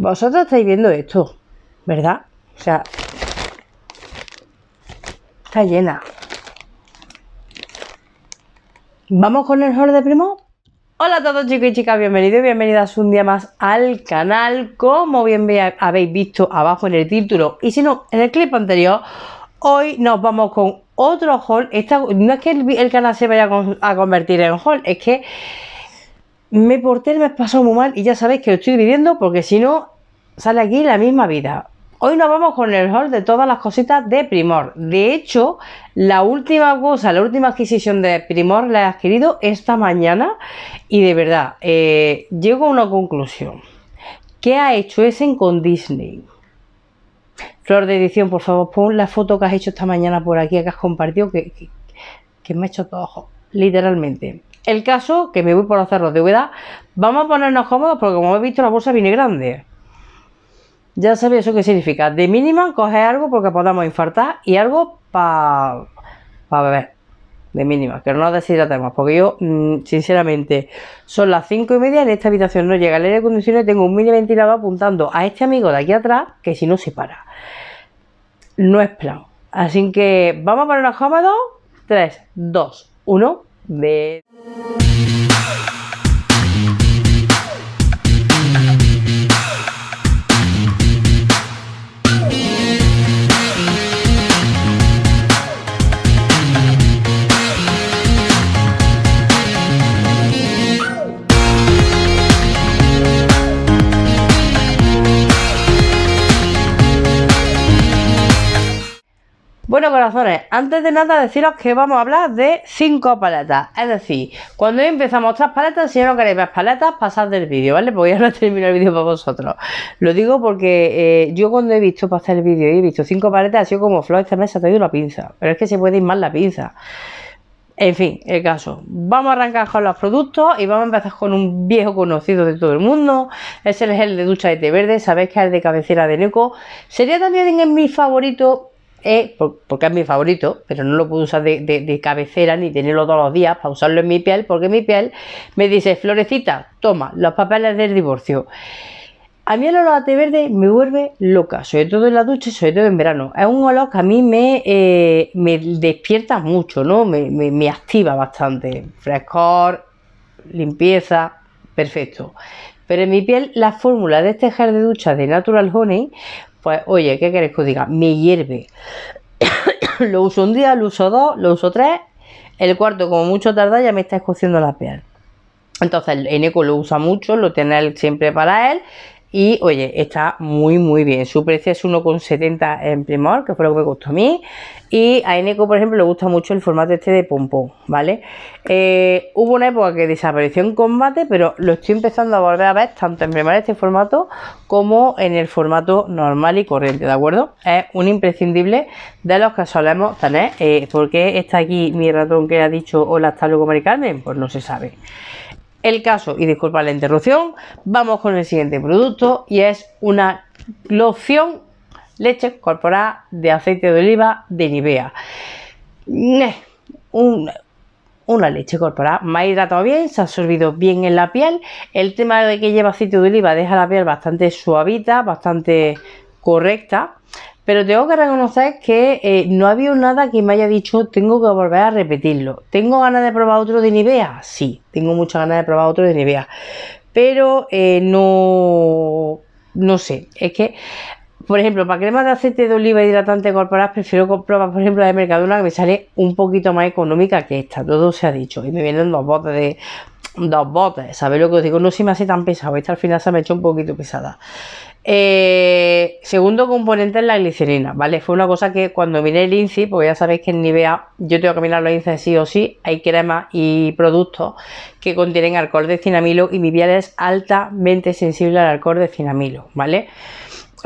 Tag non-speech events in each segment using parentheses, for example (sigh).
Vosotros estáis viendo esto, ¿verdad? O sea, está llena. ¿Vamos con el haul de primo? Hola a todos chicos y chicas, bienvenidos y bienvenidas un día más al canal. Como bien habéis visto abajo en el título y si no, en el clip anterior, hoy nos vamos con otro haul. no es que el canal se vaya a convertir en haul, es que me porté, me he pasado muy mal y ya sabéis que lo estoy viviendo porque si no, sale aquí la misma vida. Hoy nos vamos con el haul de todas las cositas de Primor. De hecho, la última cosa, la última adquisición de Primor la he adquirido esta mañana y de verdad, eh, llego a una conclusión. ¿Qué ha hecho ese con Disney? Flor de edición, por favor, pon la foto que has hecho esta mañana por aquí, que has compartido, que, me ha hecho todo ojo, literalmente. El caso, que me voy por hacerlo de humedad, vamos a ponernos cómodos porque como he visto la bolsa viene grande. Ya sabéis eso que significa. De mínima coger algo porque podamos infartar y algo para beber. De mínima, que no nos deshidratemos. Porque yo, mm, sinceramente, son las cinco y media en esta habitación. No llega el aire condiciones y tengo un mini ventilador apuntando a este amigo de aquí atrás que si no se para. No es plan. Así que vamos a ponernos cómodos. 3, 2, 1. De... Thank you. Bueno, corazones, antes de nada deciros que vamos a hablar de cinco paletas. Es decir, cuando empezamos otras paletas, si no queréis más paletas, pasad del vídeo, ¿vale? Porque ya no (laughs) termino el vídeo para vosotros. Lo digo porque eh, yo cuando he visto para hacer el vídeo y he visto cinco paletas, ha sido como flow, esta mesa te ha ido la pinza. Pero es que se puede ir más la pinza. En fin, el caso. Vamos a arrancar con los productos y vamos a empezar con un viejo conocido de todo el mundo. Ese Es el gel de ducha de té verde, sabéis que es el de cabecera de Neko. Sería también en mi favorito porque es mi favorito, pero no lo puedo usar de, cabecera ni tenerlo todos los días para usarlo en mi piel, porque mi piel me dice, florecita, toma, los papeles del divorcio. A mí el olor a té verde me vuelve loca, sobre todo en la ducha y sobre todo en verano. Es un olor que a mí me, eh, despierta mucho, ¿no? me activa bastante. Frescor, limpieza, perfecto. Pero en mi piel, la fórmula de este gel de ducha de Natural Honey, pues oye, ¿qué queréis que os diga? Me hierve. (coughs) lo uso un día, lo uso dos, lo uso tres. El cuarto, como mucho tarda, ya me está escociendo la piel. Entonces, el Eneco lo usa mucho, lo tiene él siempre para él. Y oye, está muy muy bien. Su precio es 1,70 en Primor, que fue lo que me costó a mí. Y a Eneco, por ejemplo, le gusta mucho el formato este de pompón, ¿vale? Eh, hubo una época que desapareció en combate, pero lo estoy empezando a volver a ver tanto en Primor este formato como en el formato normal y corriente, ¿de acuerdo? Es un imprescindible de los que solemos tener. Eh, ¿Por qué está aquí mi ratón que ha dicho hola hasta luego Mari Pues no se sabe el caso, y disculpa la interrupción, vamos con el siguiente producto y es una loción leche corporal de aceite de oliva de Nivea. Mm, una leche corporal, me ha hidratado bien, se ha absorbido bien en la piel. El tema de que lleva aceite de oliva deja la piel bastante suavita, bastante correcta. Pero tengo que reconocer que eh, no ha habido nada que me haya dicho tengo que volver a repetirlo. ¿Tengo ganas de probar otro de Nivea? Sí, tengo muchas ganas de probar otro de Nivea. Pero eh, no, no sé, es que por ejemplo, para crema de aceite de oliva hidratante corporal, prefiero comprobar por ejemplo, la de Mercadona, que me sale un poquito más económica que esta. Todo se ha dicho. Y me vienen dos botes de. Dos botes, ¿sabéis lo que os digo? No se me hace tan pesado. Esta al final se me ha hecho un poquito pesada. Eh, segundo componente es la glicerina, ¿vale? Fue una cosa que cuando miré el INCI, porque ya sabéis que en Nivea yo tengo que mirar los INCI sí o sí, hay cremas y productos que contienen alcohol de cinamilo y mi piel es altamente sensible al alcohol de cinamilo, ¿vale?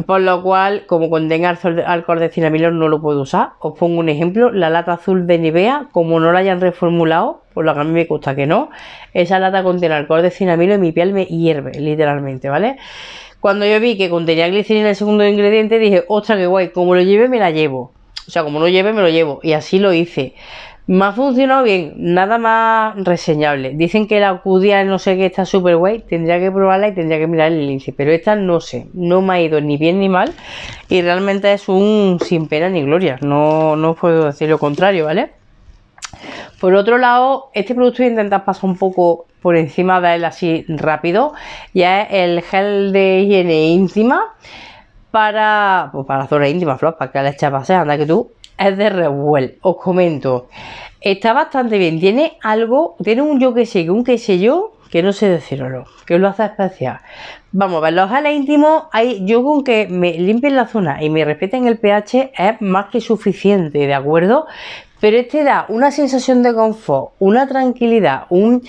Por lo cual, como contenga alcohol de cinamilo no lo puedo usar. Os pongo un ejemplo, la lata azul de Nivea, como no la hayan reformulado, por lo que a mí me gusta que no, esa lata contiene alcohol de cinamilo y mi piel me hierve, literalmente, ¿vale? Cuando yo vi que contenía glicerina el segundo ingrediente, dije, ostras, qué guay, como lo lleve, me la llevo. O sea, como lo lleve, me lo llevo. Y así lo hice. Me ha funcionado bien, nada más reseñable. Dicen que la acudia no sé qué está súper guay, tendría que probarla y tendría que mirar el lince, pero esta no sé, no me ha ido ni bien ni mal y realmente es un sin pena ni gloria, no, no puedo decir lo contrario, ¿vale? Por otro lado, este producto intentar pasar un poco por encima de él así rápido. Ya es el gel de higiene íntima para, pues para zona íntima, Flor, para que la eches a anda que tú. Es de revuel, os comento. Está bastante bien. Tiene algo, tiene un yo que sé, un que sé yo, que no sé decirlo, que lo hace especial. Vamos a ver, los geles íntimos, hay, yo con que me limpien la zona y me respeten el pH es más que suficiente, ¿de acuerdo? pero este da una sensación de confort, una tranquilidad, un...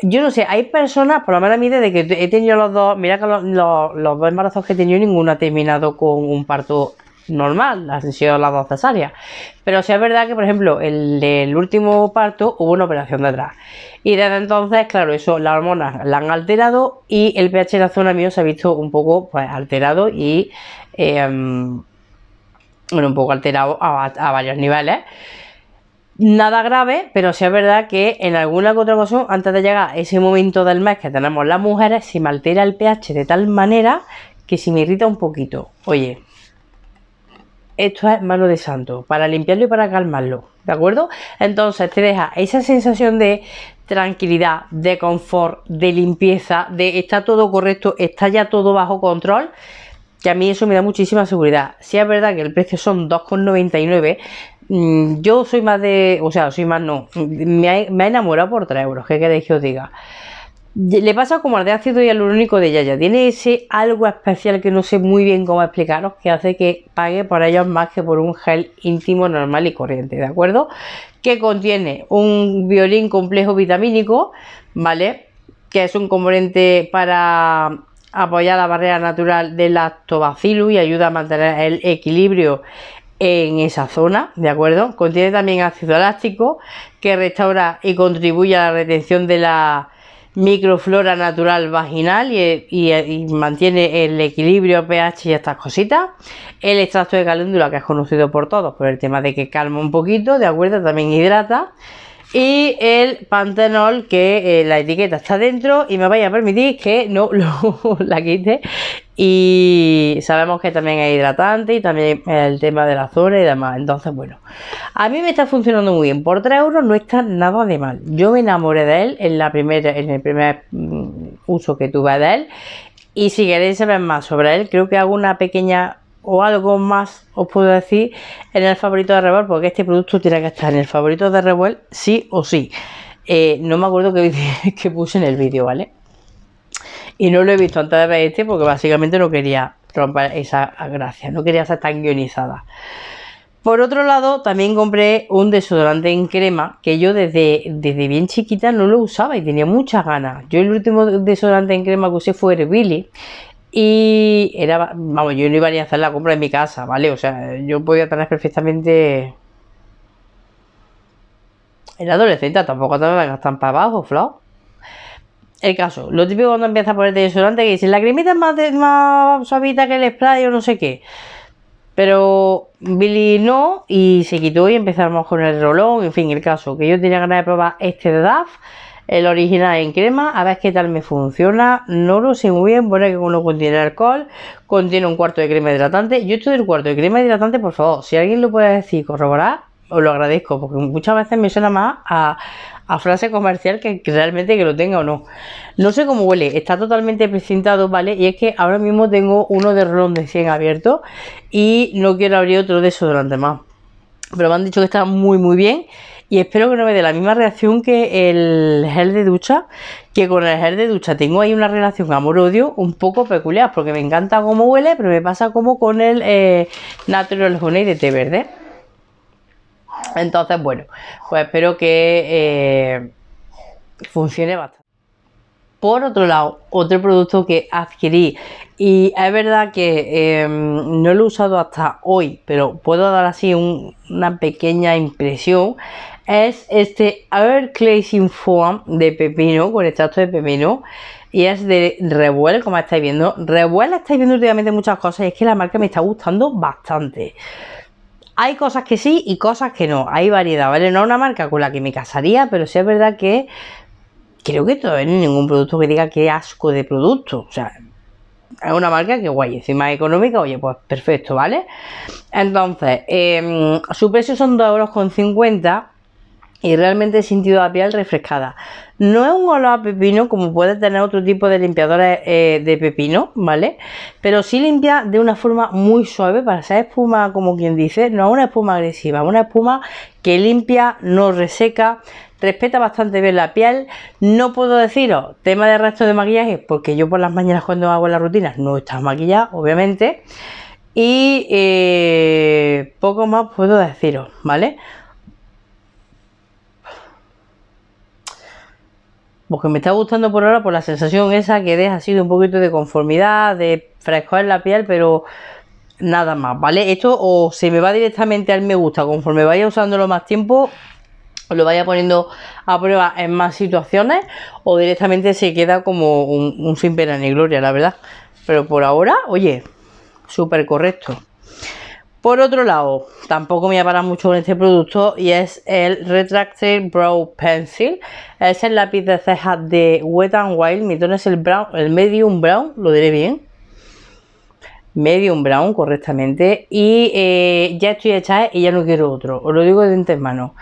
Yo no sé, hay personas, por lo menos a mí desde que he tenido los dos, mira que los, dos embarazos que he tenido, ninguno ha terminado con un parto normal, han sido las dos cesáreas. Pero si es verdad que, por ejemplo, el, último parto hubo una operación detrás. Y desde entonces, claro, eso, las hormonas la han alterado y el pH de la zona mío se ha visto un poco pues, alterado y, em, bueno, un poco alterado a varios niveles. Nada grave, pero sí es verdad que en alguna otra ocasión, antes de llegar a ese momento del mes que tenemos las mujeres, se me altera el pH de tal manera que se me irrita un poquito. Oye, esto es malo de santo, para limpiarlo y para calmarlo, ¿de acuerdo? Entonces te deja esa sensación de tranquilidad, de confort, de limpieza, de está todo correcto, está ya todo bajo control, que a mí eso me da muchísima seguridad. Si es verdad que el precio son 2,99, Mm, yo soy más de, o sea, soy más no, me ha, enamorado por 3 euros, ¿qué queréis que os diga? Le pasa como al de ácido hialurónico de Yaya, tiene ese algo especial que no sé muy bien cómo explicaros, que hace que pague por ellos más que por un gel íntimo normal y corriente, ¿de acuerdo? Que contiene un violín complejo vitamínico, ¿vale? Que es un componente para apoyar la barrera natural del lactobacillus y ayuda a mantener el equilibrio en esa zona, ¿de acuerdo? Contiene también ácido elástico que restaura y contribuye a la retención de la microflora natural vaginal y, y, mantiene el equilibrio pH y estas cositas. El extracto de caléndula que es conocido por todos por el tema de que calma un poquito, de acuerdo, también hidrata y el pantenol que eh, la etiqueta está dentro y me vaya a permitir que no (laughs) lo, la quite y sabemos que también es hidratante y también el tema de la zona y demás entonces bueno a mí me está funcionando muy bien por 3 euros no está nada de mal yo me enamoré de él en la primera en el primer mm, uso que tuve de él y si queréis saber más sobre él creo que hago una pequeña o algo más os puedo decir en el favorito de Revuel, porque este producto tiene que estar en el favorito de Revuel sí o sí. Eh, no me acuerdo qué, (laughs) que puse en el vídeo, ¿vale? Y no lo he visto antes de ver este porque básicamente no quería romper esa gracia, no quería ser tan guionizada. Por otro lado, también compré un desodorante en crema que yo desde, desde bien chiquita no lo usaba y tenía muchas ganas. Yo el último desodorante en crema que usé fue Herbili y era, vamos, yo no iba a hacer la compra en mi casa, ¿vale? O sea, yo podía tener perfectamente. Era adolescente, tampoco te para abajo, flau El caso, lo típico cuando empieza a ponerte desodorante que dice: la cremita es más, más suavita que el spray o no sé qué. Pero Billy no, y se quitó y empezamos con el rolón, en fin, el caso, que yo tenía ganas de probar este de DAF el original en crema, a ver qué tal me funciona, no lo sé muy bien, bueno que uno contiene alcohol, contiene un cuarto de crema hidratante, yo estoy del cuarto de crema hidratante, por favor, si alguien lo puede decir, corroborar, os lo agradezco, porque muchas veces me suena más a, frase comercial que realmente que lo tenga o no. No sé cómo huele, está totalmente precintado, ¿vale? Y es que ahora mismo tengo uno de rolón de 100 abierto y no quiero abrir otro de eso durante más. Pero me han dicho que está muy muy bien y espero que no me dé la misma reacción que el gel de ducha, que con el gel de ducha tengo ahí una relación amor-odio un poco peculiar, porque me encanta cómo huele, pero me pasa como con el eh, Natural Honey de té verde. Entonces, bueno, pues espero que eh, funcione bastante. Por otro lado, otro producto que adquirí y es verdad que em, no lo he usado hasta hoy, pero puedo dar así una pequeña impresión, es este cleansing Foam de pepino, con extracto de pepino. Y es de Revuel, como estáis viendo. Revuel estáis viendo últimamente muchas cosas y es que la marca me está gustando bastante. Hay cosas que sí y cosas que no. Hay variedad, ¿vale? No es una marca con la que me casaría, pero sí es verdad que creo que todavía no hay ningún producto que diga que asco de producto. O sea, es una marca que guay, encima económica, oye, pues perfecto, ¿vale? Entonces, em, su precio son 2,50 euros y realmente he sentido la piel refrescada. No es un olor a pepino como puede tener otro tipo de limpiadores eh, de pepino, ¿vale? Pero sí limpia de una forma muy suave para ser espuma, como quien dice, no es una espuma agresiva, una espuma que limpia, no reseca, respeta bastante bien la piel. No puedo deciros tema de resto de maquillaje, porque yo por las mañanas cuando hago las rutinas no está maquillada, obviamente. Y eh, poco más puedo deciros, ¿vale? porque me está gustando por ahora por la sensación esa que deja así de un poquito de conformidad, de fresco en la piel, pero nada más, ¿vale? Esto o se me va directamente al me gusta, conforme vaya usándolo más tiempo, lo vaya poniendo a prueba en más situaciones, o directamente se queda como un, sin pena ni gloria, la verdad. Pero por ahora, oye, súper correcto. Por otro lado, tampoco me voy a parar mucho con este producto y es el Retracted Brow Pencil. Es el lápiz de cejas de Wet n Wild. Mi tono es el, brown, el Medium Brown, lo diré bien. Medium Brown, correctamente. Y eh, ya estoy hecha ¿eh? y ya no quiero otro. Os lo digo de antemano.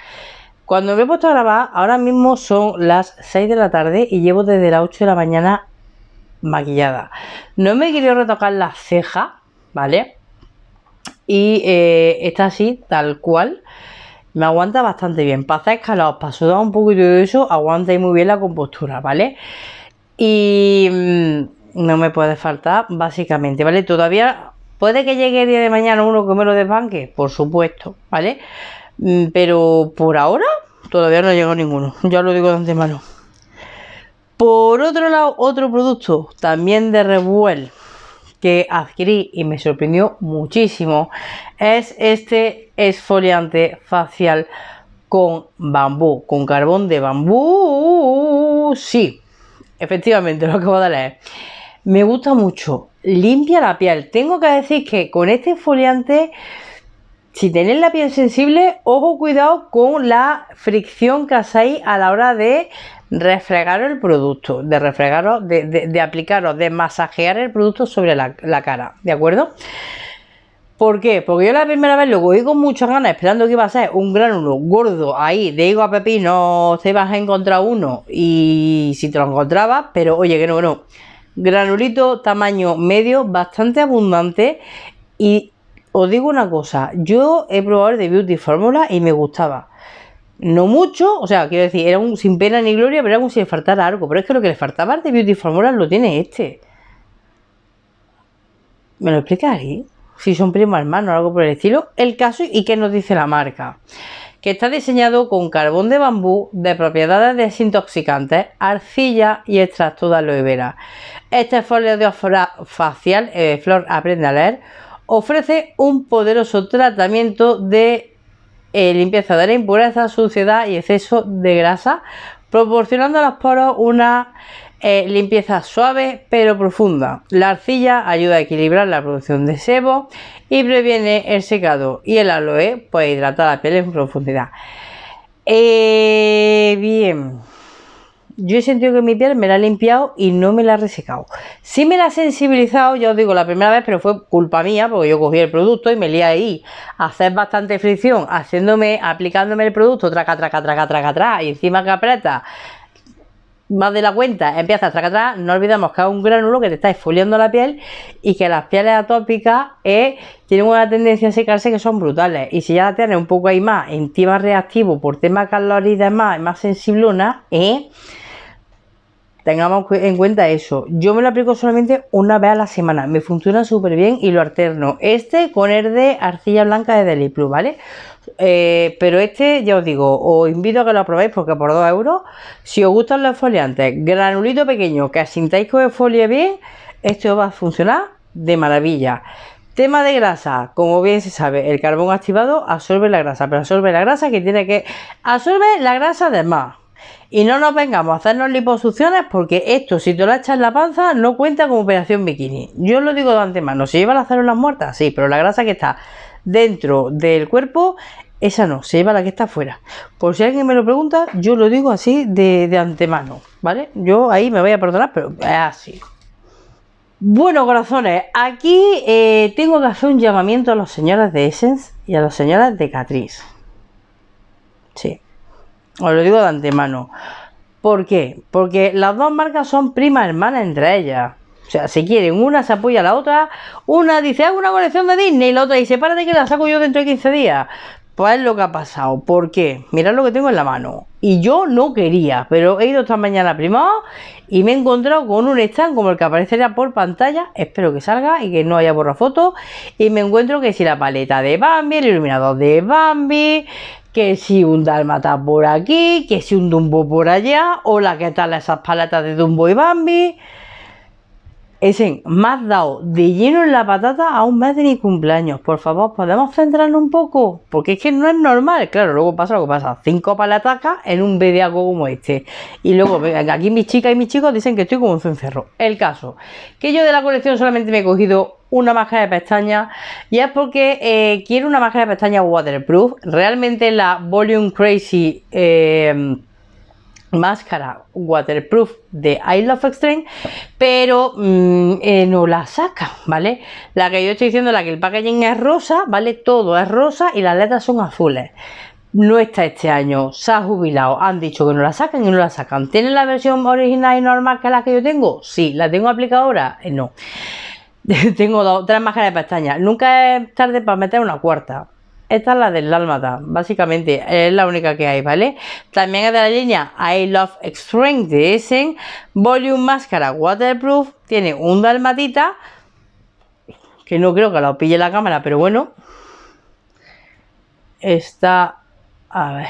Cuando me he puesto a grabar, ahora mismo son las 6 de la tarde y llevo desde las 8 de la mañana maquillada. No me he querido retocar las cejas, ¿vale? y eh, está así, tal cual. Me aguanta bastante bien. Pasa hacer escalados, para sudar un poquito de eso, aguanta muy bien la compostura, ¿vale? Y mm, no me puede faltar, básicamente, ¿vale? Todavía puede que llegue el día de mañana uno que me lo desbanque, por supuesto, ¿vale? Mm, pero por ahora todavía no llegado ninguno, ya lo digo de antemano. Por otro lado, otro producto también de Revuel que adquirí y me sorprendió muchísimo es este esfoliante facial con bambú, con carbón de bambú. Sí, efectivamente, (laughs) lo acabo de leer. Me gusta mucho, limpia la piel. Tengo que decir que con este esfoliante, si tenéis la piel sensible, ojo cuidado con la fricción que hacéis a la hora de Refregar el producto, de refregaros, de, de, de masajear el producto sobre la, cara, ¿de acuerdo? ¿Por qué? Porque yo la primera vez lo cogí con muchas ganas, esperando que iba a ser un gránulo gordo ahí de higo a pepino, te vas a encontrar uno y si te lo encontrabas, pero oye, que no, no. Granulito tamaño medio, bastante abundante y os digo una cosa, yo he probado el de Beauty Formula y me gustaba no mucho, o sea, quiero decir, era un sin pena ni gloria, pero era como si le faltara algo. Pero es que lo que le faltaba de Beauty Formula lo tiene este. ¿Me lo ahí? Si son primo hermano o algo por el estilo. El caso y qué nos dice la marca. Que está diseñado con carbón de bambú, de propiedades desintoxicantes, arcilla y extracto de aloe vera. Este folio de facial, eh, Flor aprende a leer, ofrece un poderoso tratamiento de eh, limpieza de la impureza, suciedad y exceso de grasa, proporcionando a los poros una eh, limpieza suave pero profunda. La arcilla ayuda a equilibrar la producción de sebo y previene el secado. Y el aloe puede hidratar la piel en profundidad. Eh, bien. Yo he sentido que mi piel me la ha limpiado y no me la ha resecado. Si me la ha sensibilizado, ya os digo, la primera vez, pero fue culpa mía, porque yo cogí el producto y me lié ahí a hacer bastante fricción, haciéndome, aplicándome el producto, traca, traca, traca, traca, traca, y encima que aprieta más de la cuenta empieza a atrás, no olvidamos que es un granulo que te está esfoliando la piel y que las pieles atópicas eh, tienen una tendencia a secarse que son brutales. Y si ya la tienes un poco ahí más, en tema reactivo por tema calor y demás, más sensiblona, eh, Tengamos en cuenta eso. Yo me lo aplico solamente una vez a la semana. Me funciona súper bien y lo alterno. Este con el de arcilla blanca de Deli Plus, ¿vale? Eh, pero este, ya os digo, os invito a que lo probéis porque por 2 euros, si os gustan los foliantes, granulito pequeño, que asintáis que os folio bien, esto va a funcionar de maravilla. Tema de grasa, como bien se sabe, el carbón activado absorbe la grasa, pero absorbe la grasa que tiene que absorbe la grasa de más. Y no nos vengamos a hacernos liposucciones porque esto, si te lo echas en la panza, no cuenta como operación bikini. Yo lo digo de antemano, se lleva las células muertas, sí, pero la grasa que está dentro del cuerpo, esa no, se lleva la que está fuera. Por si alguien me lo pregunta, yo lo digo así de, antemano, ¿vale? Yo ahí me voy a perdonar, pero es así. Bueno, corazones, aquí eh, tengo que hacer un llamamiento a las señoras de Essence y a las señoras de Catrice. Sí, os lo digo de antemano. ¿Por qué? Porque las dos marcas son prima hermana entre ellas. O sea, si quieren, una se apoya a la otra, una dice, hago una colección de Disney, y la otra dice, párate que la saco yo dentro de 15 días. Pues es lo que ha pasado. ¿Por qué? Mirad lo que tengo en la mano. Y yo no quería, pero he ido esta mañana primero y me he encontrado con un stand como el que aparecerá por pantalla. Espero que salga y que no haya borra foto. Y me encuentro que si la paleta de Bambi, el iluminador de Bambi, que si un dalmata por aquí, que si un dumbo por allá, hola, ¿qué tal esas paletas de dumbo y bambi? es en más dado de lleno en la patata a un mes de mi cumpleaños. Por favor, ¿podemos centrarnos un poco? Porque es que no es normal. Claro, luego pasa lo que pasa. Cinco palatacas en un bedeaco como este. Y luego, (laughs) aquí mis chicas y mis chicos dicen que estoy como un cencerro. El caso, que yo de la colección solamente me he cogido una máscara de pestañas y es porque eh, quiero una máscara de pestañas waterproof. Realmente la Volume Crazy... Eh, máscara waterproof de I Love Extreme, pero mm, eh, no la saca, ¿vale? La que yo estoy diciendo, la que el packaging es rosa, ¿vale? Todo es rosa y las letras son azules. No está este año, se ha jubilado, han dicho que no la sacan y no la sacan. ¿Tienen la versión original y normal que es la que yo tengo? Sí, ¿la tengo aplicada ahora? Eh, no. (laughs) tengo dos, tres máscaras de pestañas. Nunca es tarde para meter una cuarta. Esta es la del Dálmata, básicamente es la única que hay, ¿vale? También es de la línea I Love Extreme de Essen, Volume Máscara Waterproof, tiene un Dalmatita, que no creo que lo pille la cámara, pero bueno. Está, a ver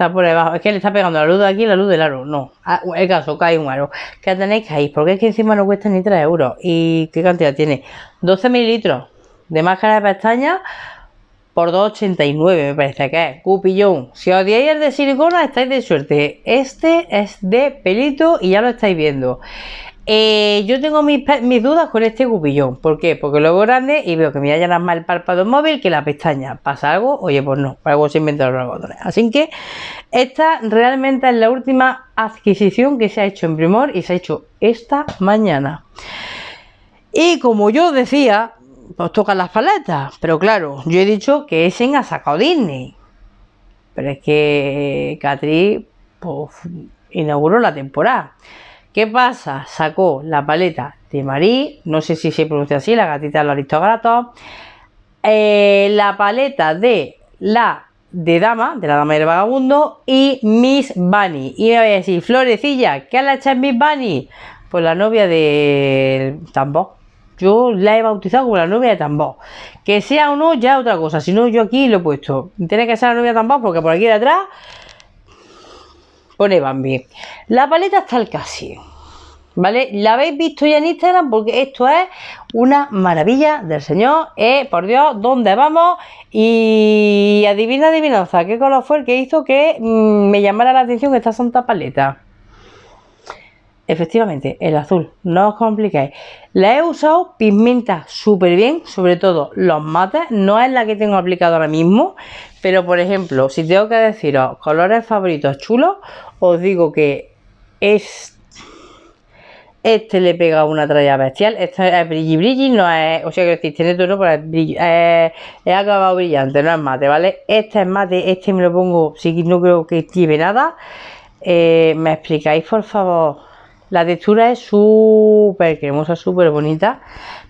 Está por debajo. Es que le está pegando la luz de aquí la luz del aro. No. Ah, el caso, cae un aro. que tenéis que ir? Porque es que encima no cuesta ni 3 euros. ¿Y qué cantidad tiene? 12 mililitros de máscara de pestaña por 2,89 me parece que es. Cupillón. Si odiáis el de silicona, estáis de suerte. Este es de pelito y ya lo estáis viendo. Eh, yo tengo mis, dudas con este cubillón. ¿Por qué? Porque lo veo grande y veo que me hallan más el párpado móvil que la pestaña. ¿Pasa algo? Oye, pues no, algo se inventaron los botones. Así que esta realmente es la última adquisición que se ha hecho en Primor y se ha hecho esta mañana. Y como yo decía, pues toca las paletas. Pero claro, yo he dicho que es ha sacado Disney. Pero es que Catriz pues, inauguró la temporada. ¿Qué pasa? Sacó la paleta de Marie, no sé si se pronuncia así, la gatita de los aristócratas, eh, la paleta de la de dama, de la dama del vagabundo, y Miss Bunny. Y me voy a decir, Florecilla, ¿qué la hecho Miss Bunny? Pues la novia de tambor. Yo la he bautizado como la novia de tambor. Que sea o no, ya otra cosa. Si no, yo aquí lo he puesto. Tiene que ser la novia de Tambo porque por aquí de atrás. Pone pues Bambi. La paleta está al casi. ¿Vale? La habéis visto ya en Instagram porque esto es una maravilla del Señor. Eh, por Dios, ¿dónde vamos? Y adivina adivinanza, ¿qué color fue el que hizo que mm, me llamara la atención esta santa paleta? efectivamente, el azul, no os compliquéis. La he usado, pigmenta súper bien, sobre todo los mates, no es la que tengo aplicado ahora mismo, pero por ejemplo, si tengo que deciros colores favoritos chulos, os digo que es... Este le pega una tralla bestial, este es brilli brilli, no es, o sea que si tiene tono, pero eh, es, acabado brillante, no es mate, ¿vale? Este es mate, este me lo pongo, si no creo que lleve nada. Eh, ¿Me explicáis, por favor, la textura es súper cremosa, súper bonita.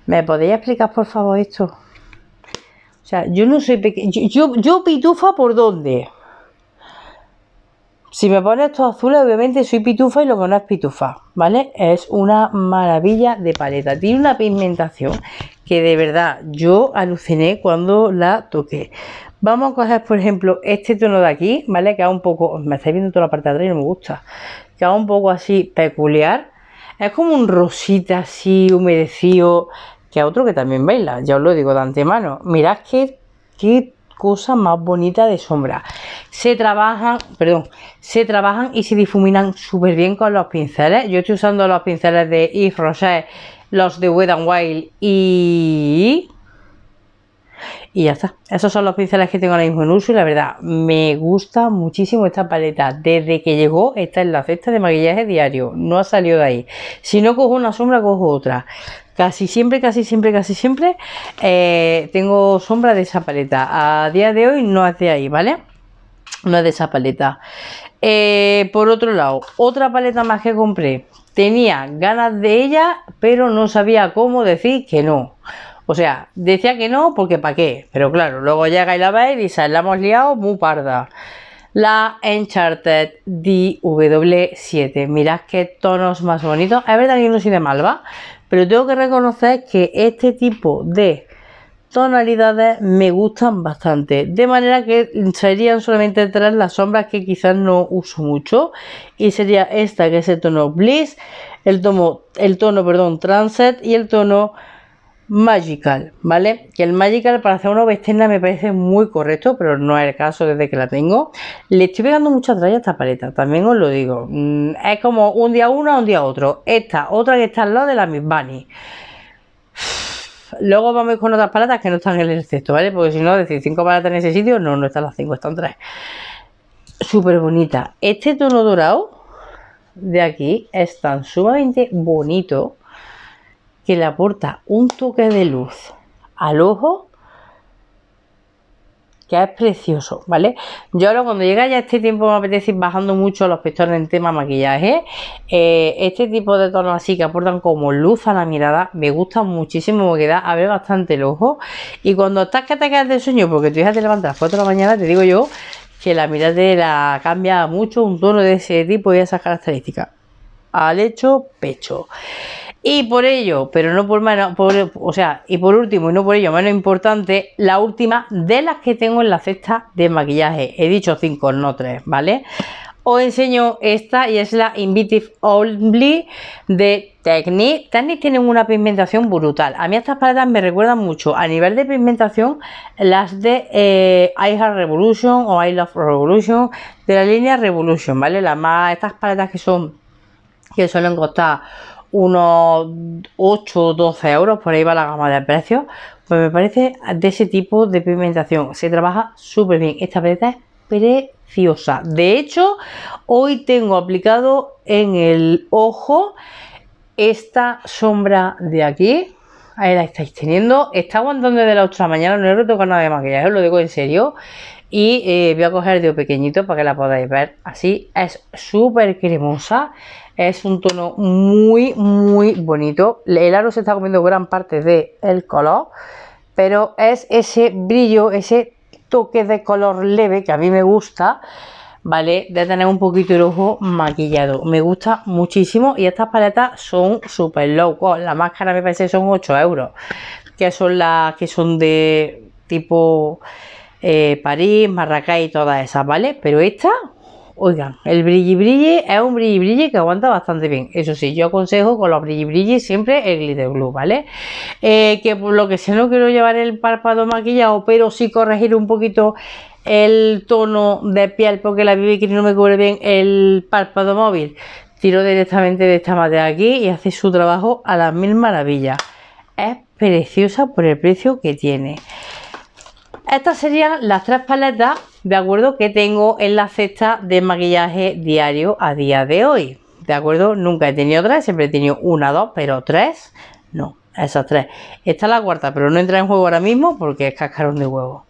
¿Me podéis explicar, por favor, esto? O sea, yo no soy pequeña. Yo, pitufa por dónde. Si me pones estos azul, obviamente soy pitufa y lo que no es pitufa, ¿vale? Es una maravilla de paleta. Tiene una pigmentación que de verdad yo aluciné cuando la toqué. Vamos a coger, por ejemplo, este tono de aquí, ¿vale? Que es un poco, me estáis viendo toda la parte de atrás y no me gusta, que es un poco así peculiar. Es como un rosita así humedecido, que a otro que también veis, ya os lo digo de antemano. Mirad qué, qué cosa más bonita de sombra. Se trabajan, perdón, se trabajan y se difuminan súper bien con los pinceles. Yo estoy usando los pinceles de Yves Rocher, los de Wet n Wild y y ya está. Esos son los pinceles que tengo ahora mismo en uso y la verdad me gusta muchísimo esta paleta. Desde que llegó está en la cesta de maquillaje diario. No ha salido de ahí. Si no cojo una sombra, cojo otra. Casi siempre, casi siempre, casi siempre eh, tengo sombra de esa paleta. A día de hoy no hace ahí, ¿vale? No es de esa paleta. Eh, por otro lado, otra paleta más que compré. Tenía ganas de ella, pero no sabía cómo decir que no. O sea, decía que no porque para qué. Pero claro, luego llega y la veis y dice, la hemos liado muy parda. La Encharted DW7. Mirad qué tonos más bonitos. Es verdad que no soy de Malva, pero tengo que reconocer que este tipo de tonalidades me gustan bastante de manera que serían solamente tres las sombras que quizás no uso mucho y sería esta que es el tono bliss el tono el tono perdón transet y el tono Magical, ¿vale? Que el Magical para hacer una besterna me parece muy correcto, pero no es el caso desde que la tengo. Le estoy pegando mucha traya a esta paleta, también os lo digo. Mm, es como un día una, un día otro. Esta, otra que está al lado de la Miss Bunny. (sighs) Luego vamos con otras paletas que no están en el cesto, ¿vale? Porque si no, decir cinco paletas en ese sitio, no, no están las cinco, están tres. Súper bonita. Este tono dorado de aquí es tan sumamente bonito que le aporta un toque de luz al ojo que es precioso, ¿vale? Yo ahora cuando llega ya este tiempo me apetece ir bajando mucho los pistones en tema maquillaje. Eh, este tipo de tonos así que aportan como luz a la mirada me gusta muchísimo porque da a ver bastante el ojo. Y cuando estás que te quedas de sueño porque tu hija te levanta a las 4 de la mañana, te digo yo que la mirada te la cambia mucho un tono de ese tipo y esas características. Al hecho, pecho. Y por ello, pero no por menos, o sea, y por último, y no por ello menos importante, la última de las que tengo en la cesta de maquillaje. He dicho 5, no tres, ¿vale? Os enseño esta y es la Invitive Only de Technique. Technique tienen una pigmentación brutal. A mí estas paletas me recuerdan mucho a nivel de pigmentación las de eh, Revolution o I Love Revolution de la línea Revolution, ¿vale? Las más, estas paletas que son que suelen costar unos 8 o 12 euros, por ahí va la gama de precios. Pues me parece de ese tipo de pigmentación. Se trabaja súper bien. Esta paleta es preciosa. De hecho, hoy tengo aplicado en el ojo esta sombra de aquí. Ahí la estáis teniendo. Está aguantando desde la 8 de la mañana. No he roto nada de maquillaje, os lo digo en serio y eh, voy a coger de pequeñito para que la podáis ver así es súper cremosa es un tono muy muy bonito el aro se está comiendo gran parte del el color pero es ese brillo ese toque de color leve que a mí me gusta ¿vale? De tener un poquito el ojo maquillado. Me gusta muchísimo y estas paletas son súper low cost. La máscara me parece que son 8 euros, que son las que son de tipo eh, París, Marrakech y todas esas, ¿vale? Pero esta, oigan, el brilli brille es un brilli brille que aguanta bastante bien. Eso sí, yo aconsejo con los brilli brilli siempre el glitter glue, ¿vale? Eh, que por lo que sea no quiero llevar el párpado maquillado, pero sí corregir un poquito el tono de piel porque la BB no me cubre bien el párpado móvil. Tiro directamente de esta materia aquí y hace su trabajo a las mil maravillas. Es preciosa por el precio que tiene. Estas serían las tres paletas, ¿de acuerdo? Que tengo en la cesta de maquillaje diario a día de hoy. ¿De acuerdo? Nunca he tenido tres, siempre he tenido una, dos, pero tres, no, esas tres. Esta es la cuarta, pero no entra en juego ahora mismo porque es cascarón de huevo.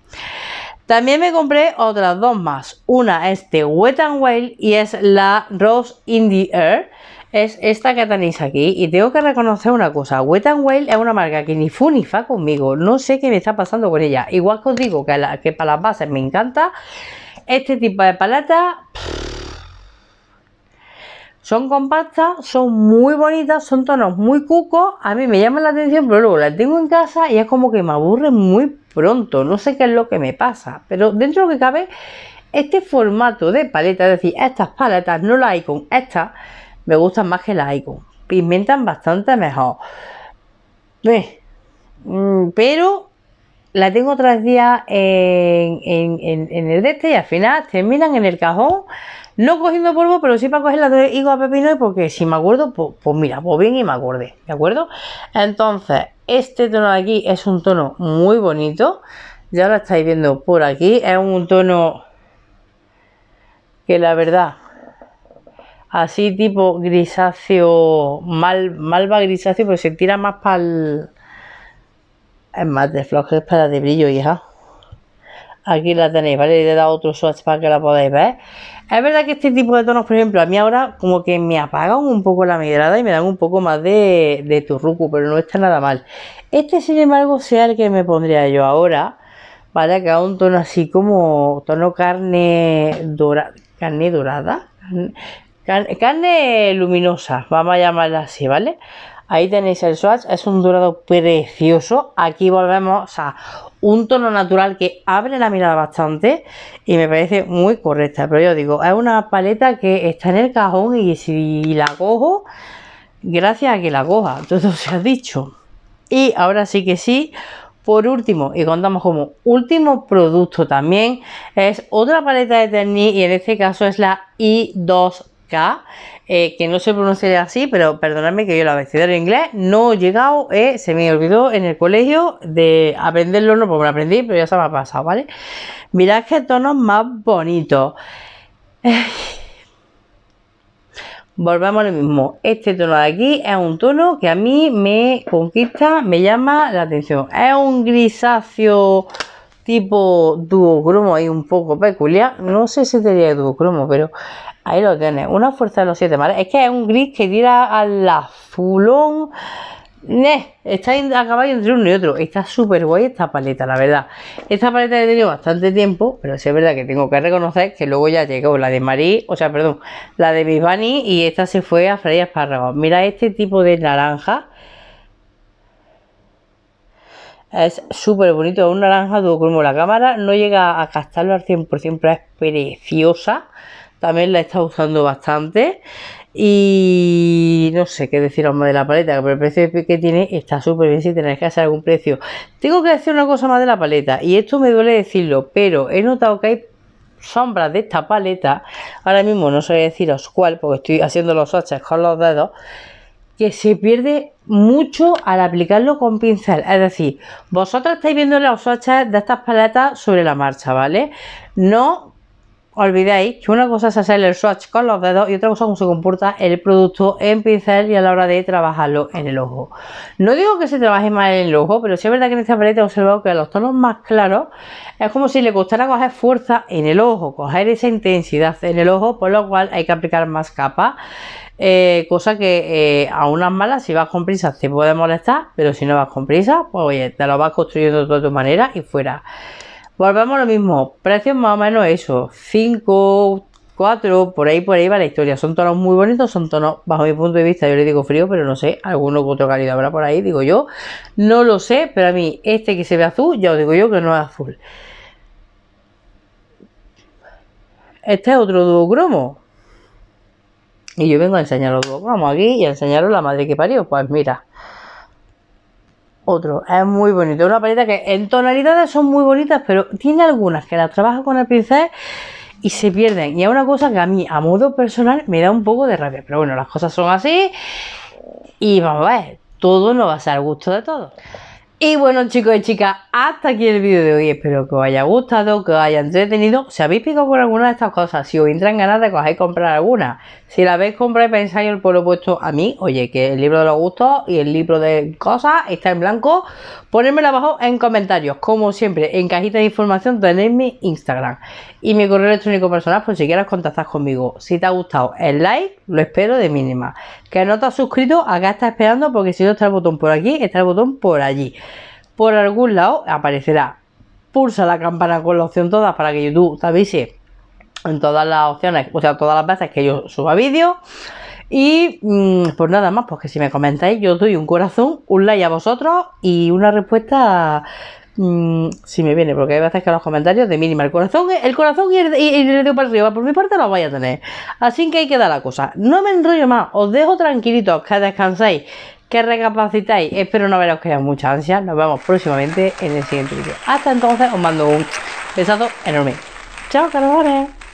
También me compré otras dos más. Una es de Wet n Wild y es la Rose in the Air es esta que tenéis aquí y tengo que reconocer una cosa, Wet and Wild es una marca que ni fu ni fa conmigo, no sé qué me está pasando con ella, igual que os digo que, que para las bases me encanta, este tipo de paletas son compactas, son muy bonitas, son tonos muy cucos, a mí me llama la atención, pero luego las tengo en casa y es como que me aburren muy pronto, no sé qué es lo que me pasa, pero dentro de lo que cabe, este formato de paleta, es decir, estas paletas no las hay con estas, me gustan más que las Icon. Pigmentan bastante mejor. Mm, pero la tengo tres días en, en, el de este y al final terminan en el cajón, no cogiendo polvo, pero sí para coger la de higo a pepino y porque si me acuerdo, pues, mira, pues bien y me acordé, ¿de acuerdo? Entonces, este tono de aquí es un tono muy bonito, ya lo estáis viendo por aquí, es un tono que la verdad así tipo grisáceo, mal, malva grisáceo, pero se tira más para el... Es más de flojo es para de brillo, hija. Aquí la tenéis, ¿vale? Le he dado otro swatch para que la podáis ver. Es verdad que este tipo de tonos, por ejemplo, a mí ahora como que me apagan un poco la mirada y me dan un poco más de, de turruco, pero no está nada mal. Este, sin embargo, sea el que me pondría yo ahora, ¿vale? Que haga un tono así como tono carne, dorada carne dorada, Carne luminosa, vamos a llamarla así, ¿vale? Ahí tenéis el swatch, es un dorado precioso. Aquí volvemos a un tono natural que abre la mirada bastante y me parece muy correcta. Pero yo digo, es una paleta que está en el cajón y si la cojo, gracias a que la coja. (laughs) Todo se ha dicho. Y ahora sí que sí, por último, y contamos como último producto también, es otra paleta de Terni y en este caso es la I2 eh, que no se pronuncia así, pero perdonadme que yo la abecedario inglés no he llegado, eh, se me olvidó en el colegio de aprenderlo, no porque aprender, aprendí, pero ya se me ha pasado, ¿vale? Mirad qué tonos más bonito Volvemos a mismo. Este tono de aquí es un tono que a mí me conquista, me llama la atención. Es un grisáceo tipo cromo ahí un poco peculiar. No sé si sería cromo pero ahí lo tienes. Una fuerza de los siete mares. Es que es un gris que tira al azulón. Está acabado entre uno y otro. Está súper guay esta paleta, la verdad. Esta paleta he tenido bastante tiempo, pero sí es verdad que tengo que reconocer que luego ya llegó la de Marí, o sea, perdón, la de Bisbani y esta se fue a Freddy Espárragos. Mira este tipo de naranja es súper bonito, un naranja como La cámara no llega a gastarlo al 100%, pero es preciosa. También la he estado usando bastante. Y no sé qué deciros más de la paleta, pero el precio que tiene está súper bien si tenéis que hacer algún precio. Tengo que decir una cosa más de la paleta, y esto me duele decirlo, pero he notado que hay sombras de esta paleta. Ahora mismo no sé deciros cuál, porque estoy haciendo los swatches con los dedos, que se pierde mucho al aplicarlo con pincel. Es decir, vosotros estáis viendo los swatches de estas paletas sobre la marcha, ¿vale? No olvidéis que una cosa es hacer el swatch con los dedos y otra cosa es cómo se comporta el producto en pincel y a la hora de trabajarlo en el ojo. No digo que se trabaje mal en el ojo, pero sí es verdad que en esta paleta he observado que los tonos más claros es como si le costara coger fuerza en el ojo, coger esa intensidad en el ojo, por lo cual hay que aplicar más capa. Eh, cosa que eh, a unas malas, si vas con prisa, te puede molestar, pero si no vas con prisa, pues oye, te lo vas construyendo de tu manera y fuera. Volvemos a lo mismo, precios más o menos eso, 5, 4, por ahí, por ahí va la historia. Son tonos muy bonitos, son tonos, bajo mi punto de vista, yo le digo frío, pero no sé, alguno otro calidad habrá por ahí, digo yo. No lo sé, pero a mí, este que se ve azul, ya os digo yo que no es azul. Este es otro duocromo, y yo vengo a enseñaros, vamos aquí y a enseñaros la madre que parió. Pues mira, otro, es muy bonito. Una paleta que en tonalidades son muy bonitas, pero tiene algunas que las trabaja con el pincel y se pierden. Y es una cosa que a mí, a modo personal, me da un poco de rabia. Pero bueno, las cosas son así y vamos a ver, todo no va a ser al gusto de todos. Y bueno chicos y chicas, hasta aquí el vídeo de hoy, espero que os haya gustado, que os haya entretenido, si habéis picado por alguna de estas cosas, si os en ganas de coger comprar alguna, si la habéis comprado y pensáis por pueblo puesto a mí, oye, que el libro de los gustos y el libro de cosas está en blanco, ponedmelo abajo en comentarios, como siempre, en cajita de información tenéis mi Instagram y mi correo electrónico personal por si quieres contactar conmigo, si te ha gustado el like, lo espero de mínima, que no te has suscrito, acá está esperando porque si no está el botón por aquí, está el botón por allí. Por algún lado aparecerá. Pulsa la campana con la opción todas para que YouTube te avise en todas las opciones, o sea, todas las veces que yo suba vídeo. Y mm, pues nada más, porque si me comentáis, yo doy un corazón, un like a vosotros y una respuesta Mm, si me viene, porque hay veces que los comentarios de mínima el corazón, el corazón y el, dedo para arriba, por mi parte lo voy a tener. Así que ahí queda la cosa. No me enrollo más, os dejo tranquilitos, que descanséis, que recapacitáis. Espero no haberos que mucha ansia. Nos vemos próximamente en el siguiente vídeo. Hasta entonces, os mando un besazo enorme. Chao, carabones.